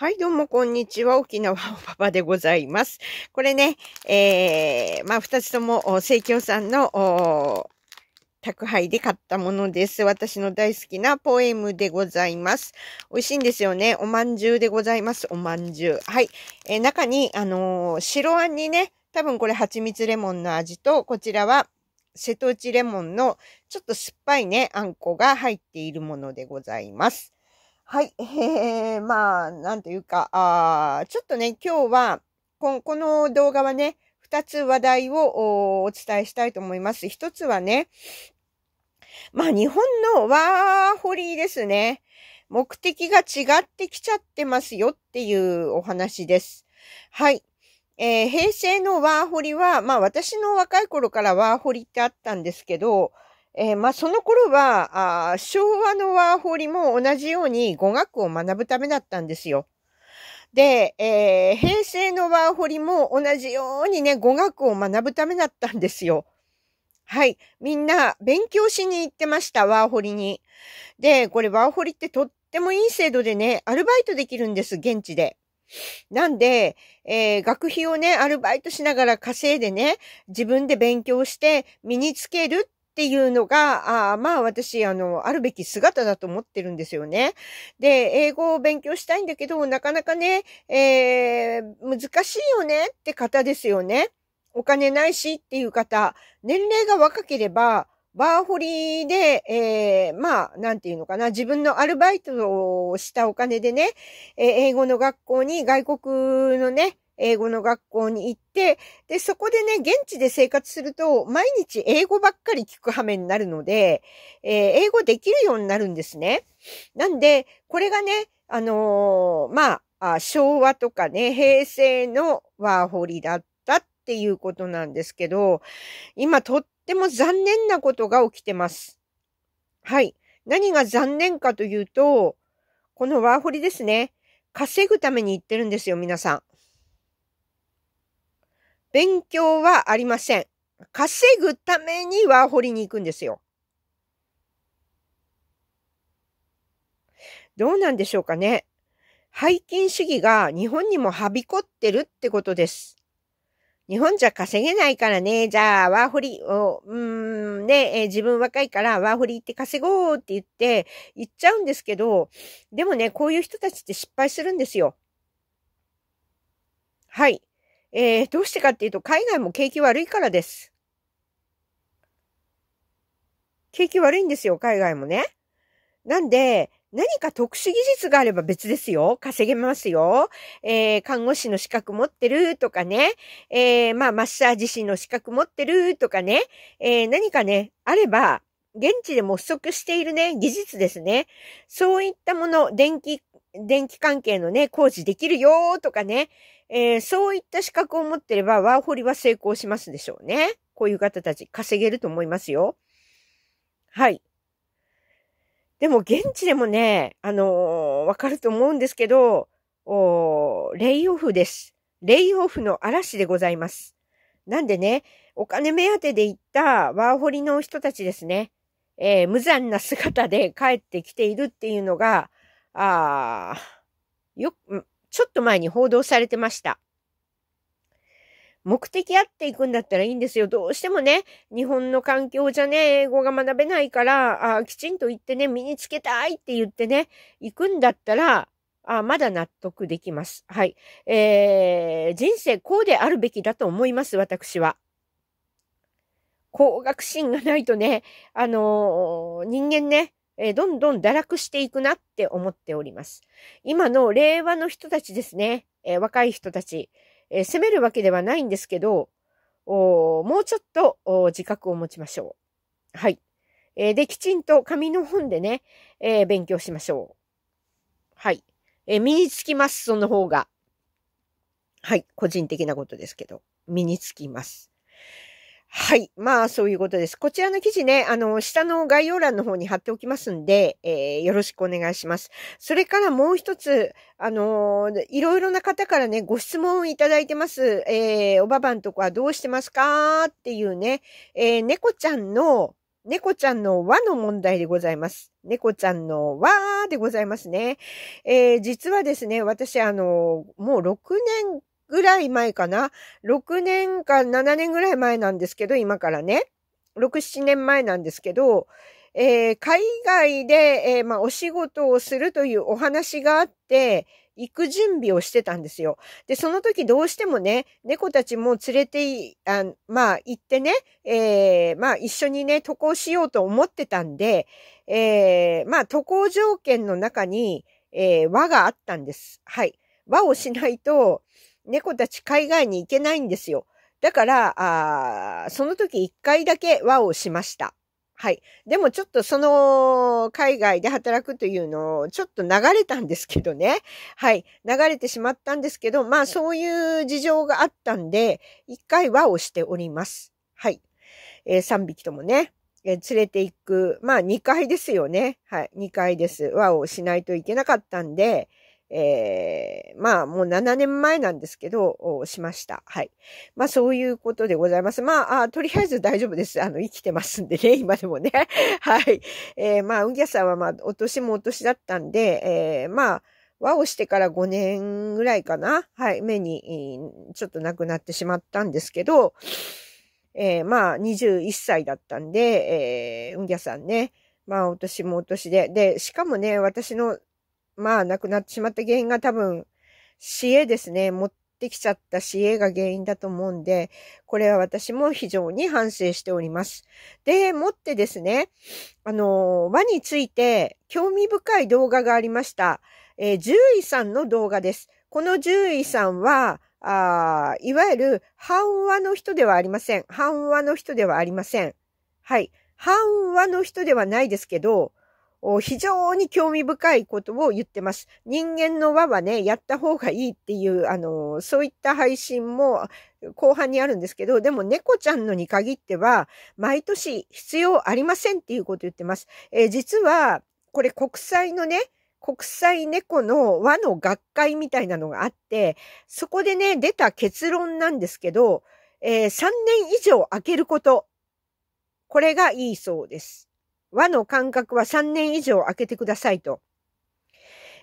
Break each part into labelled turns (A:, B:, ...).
A: はい、どうも、こんにちは。沖縄おパパでございます。これね、えー、まあ、二つとも、生協さんの、宅配で買ったものです。私の大好きなポエムでございます。美味しいんですよね。おまんじゅうでございます。おまんじゅう。はい。えー、中に、あのー、白あんにね、多分これ蜂蜜レモンの味と、こちらは瀬戸内レモンのちょっと酸っぱいね、あんこが入っているものでございます。はい、えー、まあ、なんというか、あちょっとね、今日は、ここの動画はね、二つ話題をお伝えしたいと思います。一つはね、まあ日本のワーホリーですね。目的が違ってきちゃってますよっていうお話です。はい。えー、平成のワーホリは、まあ私の若い頃からワーホリってあったんですけど、えー、まあ、その頃は、あ昭和のワーホリも同じように語学を学ぶためだったんですよ。で、えー、平成のワーホリも同じようにね、語学を学ぶためだったんですよ。はい。みんな勉強しに行ってました、ワーホリに。で、これワーホリってとってもいい制度でね、アルバイトできるんです、現地で。なんで、えー、学費をね、アルバイトしながら稼いでね、自分で勉強して身につけるっていうのが、あまあ私、あの、あるべき姿だと思ってるんですよね。で、英語を勉強したいんだけど、なかなかね、えー、難しいよねって方ですよね。お金ないしっていう方、年齢が若ければ、バーホリで、えー、まあ、なんていうのかな、自分のアルバイトをしたお金でね、えー、英語の学校に外国のね、英語の学校に行って、で、そこでね、現地で生活すると、毎日英語ばっかり聞く羽目になるので、えー、英語できるようになるんですね。なんで、これがね、あのー、まあ、昭和とかね、平成のワーホリだったっていうことなんですけど、今とっても残念なことが起きてます。はい。何が残念かというと、このワーホリですね。稼ぐために行ってるんですよ、皆さん。勉強はありません。稼ぐためにワーホリに行くんですよ。どうなんでしょうかね。背金主義が日本にもはびこってるってことです。日本じゃ稼げないからね、じゃあワーホリを、うーん、ね、え自分若いからワーホリ行って稼ごうって言って行っちゃうんですけど、でもね、こういう人たちって失敗するんですよ。はい。えー、どうしてかっていうと、海外も景気悪いからです。景気悪いんですよ、海外もね。なんで、何か特殊技術があれば別ですよ。稼げますよ。えー、看護師の資格持ってるとかね。えー、まあ、マッサージ師の資格持ってるとかね。えー、何かね、あれば、現地でも不足しているね、技術ですね。そういったもの、電気電気関係のね、工事できるよーとかね、えー、そういった資格を持ってれば、ワーホリは成功しますでしょうね。こういう方たち、稼げると思いますよ。はい。でも、現地でもね、あのー、わかると思うんですけど、おレイオフです。レイオフの嵐でございます。なんでね、お金目当てで行ったワーホリの人たちですね、えー、無残な姿で帰ってきているっていうのが、ああ、よ、く、ちょっと前に報道されてました。目的あっていくんだったらいいんですよ。どうしてもね、日本の環境じゃね、英語が学べないから、あきちんと言ってね、身につけたいって言ってね、行くんだったら、あまだ納得できます。はい。えー、人生こうであるべきだと思います、私は。高学心がないとね、あのー、人間ね、えー、どんどん堕落していくなって思っております。今の令和の人たちですね、えー、若い人たち、えー、責めるわけではないんですけど、おもうちょっと自覚を持ちましょう。はい。えー、で、きちんと紙の本でね、えー、勉強しましょう。はい。えー、身につきます、その方が。はい。個人的なことですけど、身につきます。はい。まあ、そういうことです。こちらの記事ね、あの、下の概要欄の方に貼っておきますんで、えー、よろしくお願いします。それからもう一つ、あのいろいろな方からね、ご質問いただいてます。えー、おばばんとこはどうしてますかっていうね、えー、猫ちゃんの、猫ちゃんの和の問題でございます。猫ちゃんの和でございますね。えー、実はですね、私、あの、もう6年ぐらい前かな。6年か7年ぐらい前なんですけど、今からね。6、7年前なんですけど、えー、海外で、えー、まあ、お仕事をするというお話があって、行く準備をしてたんですよ。で、その時どうしてもね、猫たちも連れて、あまあ、行ってね、えー、まあ、一緒にね、渡航しようと思ってたんで、えー、まあ、渡航条件の中に、えー、輪があったんです。はい。輪をしないと、猫たち海外に行けないんですよ。だから、あその時一回だけ和をしました。はい。でもちょっとその海外で働くというのをちょっと流れたんですけどね。はい。流れてしまったんですけど、まあそういう事情があったんで、一回和をしております。はい。えー、3匹ともね、えー、連れて行く。まあ2回ですよね。はい。2回です。和をしないといけなかったんで、えー、まあもう7年前なんですけど、しました。はい。まあそういうことでございます。まあ、あとりあえず大丈夫です。あの、生きてますんでね、今でもね。はい。えー、まあ、うんぎゃさんはまあ、お年もお年だったんで、えー、まあ、和をしてから5年ぐらいかな。はい、目に、ちょっとなくなってしまったんですけど、えー、まあ、21歳だったんで、えー、うんぎゃさんね。まあ、お年もお年で。で、しかもね、私のまあ、亡くなってしまった原因が多分、死へですね。持ってきちゃった死へが原因だと思うんで、これは私も非常に反省しております。で、もってですね、あの、和について興味深い動画がありました。えー、獣医さんの動画です。この獣医さんは、あいわゆる半和の人ではありません。半和の人ではありません。はい。半和の人ではないですけど、非常に興味深いことを言ってます。人間の輪はね、やった方がいいっていう、あの、そういった配信も後半にあるんですけど、でも猫ちゃんのに限っては、毎年必要ありませんっていうこと言ってます。えー、実は、これ国際のね、国際猫の輪の学会みたいなのがあって、そこでね、出た結論なんですけど、えー、3年以上開けること。これがいいそうです。和の間隔は3年以上空けてくださいと。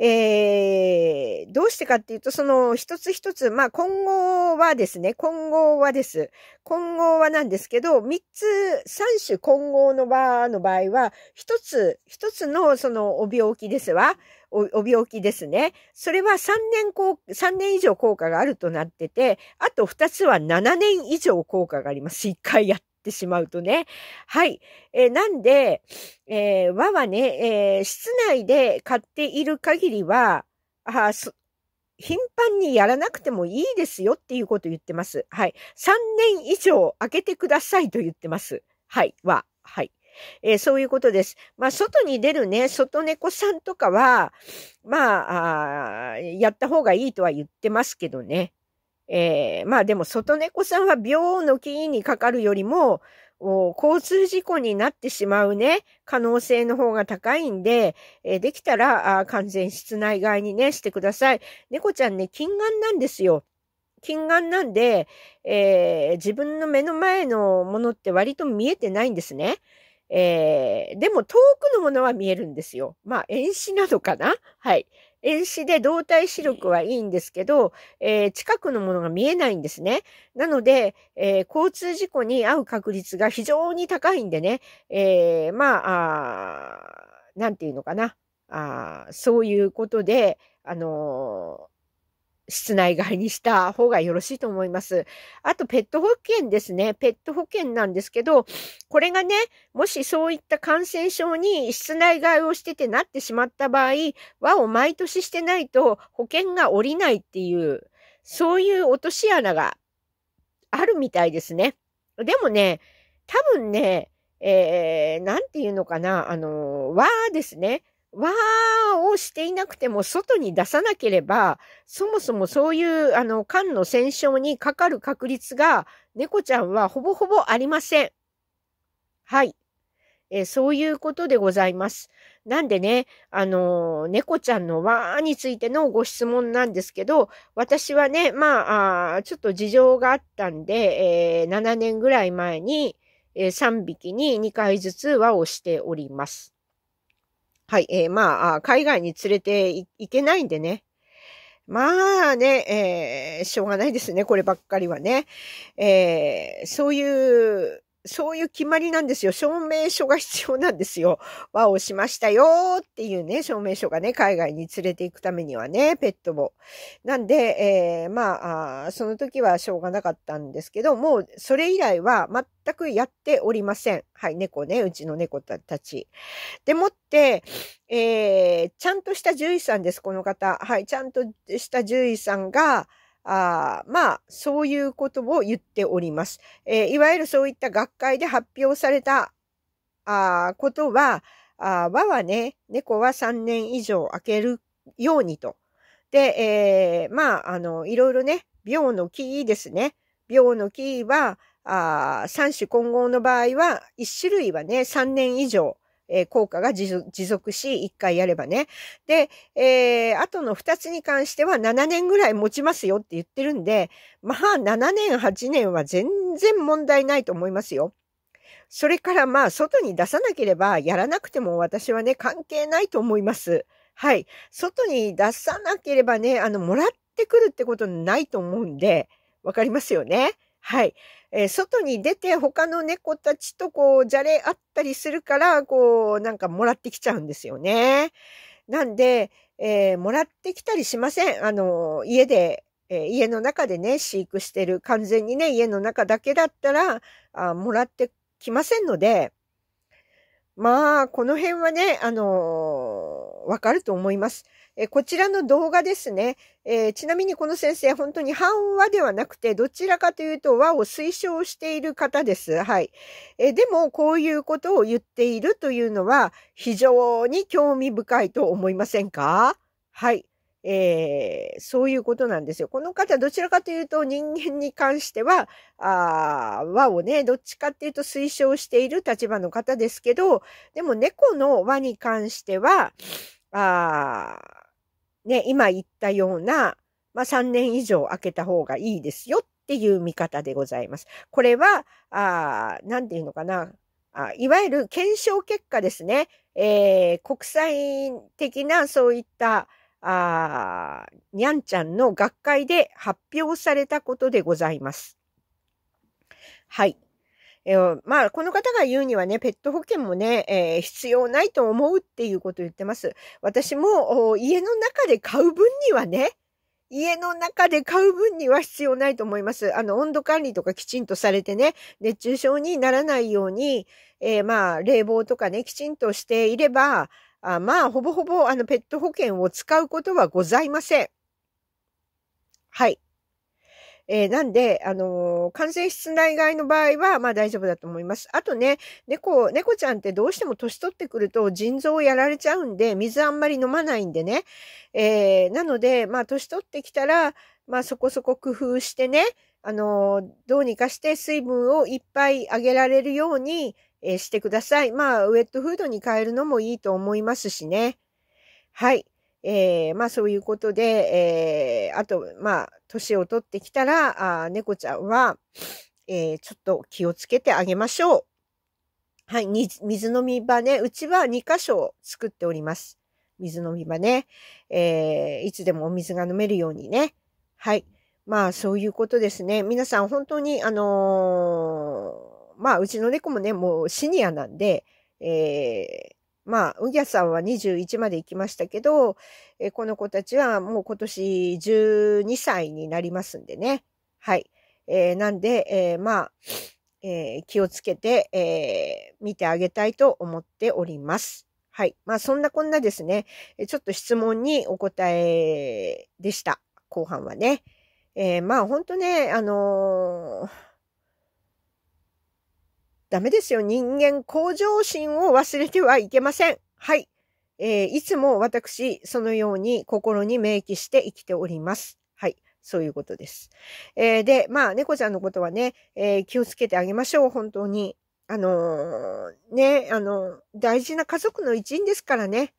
A: えー、どうしてかっていうと、その一つ一つ、まあ、今後はですね、今後はです。今後はなんですけど、三つ、三種混合の場の場合は、一つ、一つのそのお病気ですわ。お、お病気ですね。それは3年効、3年以上効果があるとなってて、あと2つは7年以上効果があります。1回やってしまうとね。はい。えー、なんで、えー、和はね、えー、室内で飼っている限りは、あ頻繁にやらなくてもいいですよっていうことを言ってます。はい。3年以上空けてくださいと言ってます。はい。は。はい。えー、そういうことです。まあ、外に出るね、外猫さんとかは、まあ、あやった方がいいとは言ってますけどね。えー、まあでも外猫さんは病の気にかかるよりも、交通事故になってしまうね、可能性の方が高いんで、えー、できたら完全室内外にね、してください。猫ちゃんね、近眼なんですよ。近眼なんで、えー、自分の目の前のものって割と見えてないんですね。えー、でも遠くのものは見えるんですよ。まあ、遠視なのかなはい。遠視で動体視力はいいんですけど、えー、近くのものが見えないんですね。なので、えー、交通事故に遭う確率が非常に高いんでね、えー、まあ、あなんていうのかなあ、そういうことで、あのー室内外にした方がよろしいと思います。あと、ペット保険ですね。ペット保険なんですけど、これがね、もしそういった感染症に室内外をしててなってしまった場合、和を毎年してないと保険が下りないっていう、そういう落とし穴があるみたいですね。でもね、多分ね、えー、なんていうのかな、あの、和ですね。わーをしていなくても外に出さなければ、そもそもそういうあの、肝の戦勝にかかる確率が猫ちゃんはほぼほぼありません。はい。えそういうことでございます。なんでね、あのー、猫ちゃんのわーについてのご質問なんですけど、私はね、まあ、あちょっと事情があったんで、えー、7年ぐらい前に、え3匹に2回ずつ輪をしております。はい、えー、まあ、海外に連れていけないんでね。まあね、えー、しょうがないですね、こればっかりはね。えー、そういうそういう決まりなんですよ。証明書が必要なんですよ。和をしましたよっていうね、証明書がね、海外に連れて行くためにはね、ペットを。なんで、えー、まあその時はしょうがなかったんですけど、もうそれ以来は全くやっておりません。はい、猫ね、うちの猫たち。でもって、えー、ちゃんとした獣医さんです、この方。はい、ちゃんとした獣医さんが、あまあ、そういうことを言っております。えー、いわゆるそういった学会で発表されたあことは、あ和はね、猫は3年以上開けるようにと。で、えー、まあ、あの、いろいろね、病の木ですね。病の木は、あ3種混合の場合は、1種類はね、3年以上。えー、効果が持続し、1回やればね。で、えー、あとの2つに関しては7年ぐらい持ちますよって言ってるんで、まあ7年、8年は全然問題ないと思いますよ。それからまあ外に出さなければやらなくても私はね、関係ないと思います。はい。外に出さなければね、あの、もらってくるってことないと思うんで、わかりますよね。はい。えー、外に出て他の猫たちとこう、じゃれあったりするから、こう、なんかもらってきちゃうんですよね。なんで、えー、もらってきたりしません。あの、家で、えー、家の中でね、飼育してる、完全にね、家の中だけだったら、あもらってきませんので、まあ、この辺はね、あのわかると思います。えこちらの動画ですね、えー、ちなみにこの先生、本当に半和ではなくて、どちらかというと和を推奨している方です。はい。えでも、こういうことを言っているというのは、非常に興味深いと思いませんかはい。えー、そういうことなんですよ。この方、どちらかというと人間に関しては、あ和をね、どっちかっていうと推奨している立場の方ですけど、でも猫の和に関しては、あね、今言ったような、まあ、3年以上空けた方がいいですよっていう見方でございます。これは、あ何て言うのかな。あいわゆる検証結果ですね。えー、国際的なそういった、あにゃんちゃんの学会で発表されたことでございます。はい。えー、まあ、この方が言うにはね、ペット保険もね、えー、必要ないと思うっていうことを言ってます。私も家の中で買う分にはね、家の中で買う分には必要ないと思います。あの、温度管理とかきちんとされてね、熱中症にならないように、えー、まあ、冷房とかね、きちんとしていれば、あまあ、ほぼほぼ、あの、ペット保険を使うことはございません。はい。えー、なんで、あのー、感染室内外の場合は、まあ大丈夫だと思います。あとね、猫、猫ちゃんってどうしても年取ってくると腎臓をやられちゃうんで、水あんまり飲まないんでね。えー、なので、まあ年取ってきたら、まあそこそこ工夫してね、あのー、どうにかして水分をいっぱいあげられるように、えしてください。まあ、ウェットフードに変えるのもいいと思いますしね。はい。えー、まあそういうことで、えー、あと、まあ、年を取ってきたら、あ猫ちゃんは、えー、ちょっと気をつけてあげましょう。はい、水飲み場ね、うちは2箇所作っております。水飲み場ね。えー、いつでもお水が飲めるようにね。はい。まあ、そういうことですね。皆さん、本当に、あのー、まあ、うちの猫もね、もうシニアなんで、えまあ、うぎゃさんは21まで行きましたけど、えこの子たちはもう今年12歳になりますんでね。はい。えー、なんで、えー、まあ、えー、気をつけて、え見てあげたいと思っております。はい。まあ、そんなこんなですね。ちょっと質問にお答えでした。後半はね。えまあ、ほんとね、あのーダメですよ。人間向上心を忘れてはいけません。はい。えー、いつも私、そのように心に明記して生きております。はい。そういうことです。えー、で、まあ、猫ちゃんのことはね、えー、気をつけてあげましょう。本当に。あのね、あの大事な家族の一員ですからね。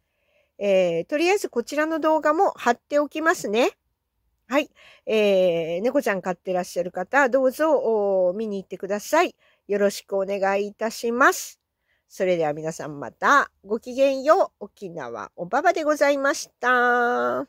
A: えとりあえずこちらの動画も貼っておきますね。はい。えー、猫ちゃん飼ってらっしゃる方、どうぞ見に行ってください。よろしくお願いいたします。それでは皆さんまたごきげんよう。沖縄おばばでございました。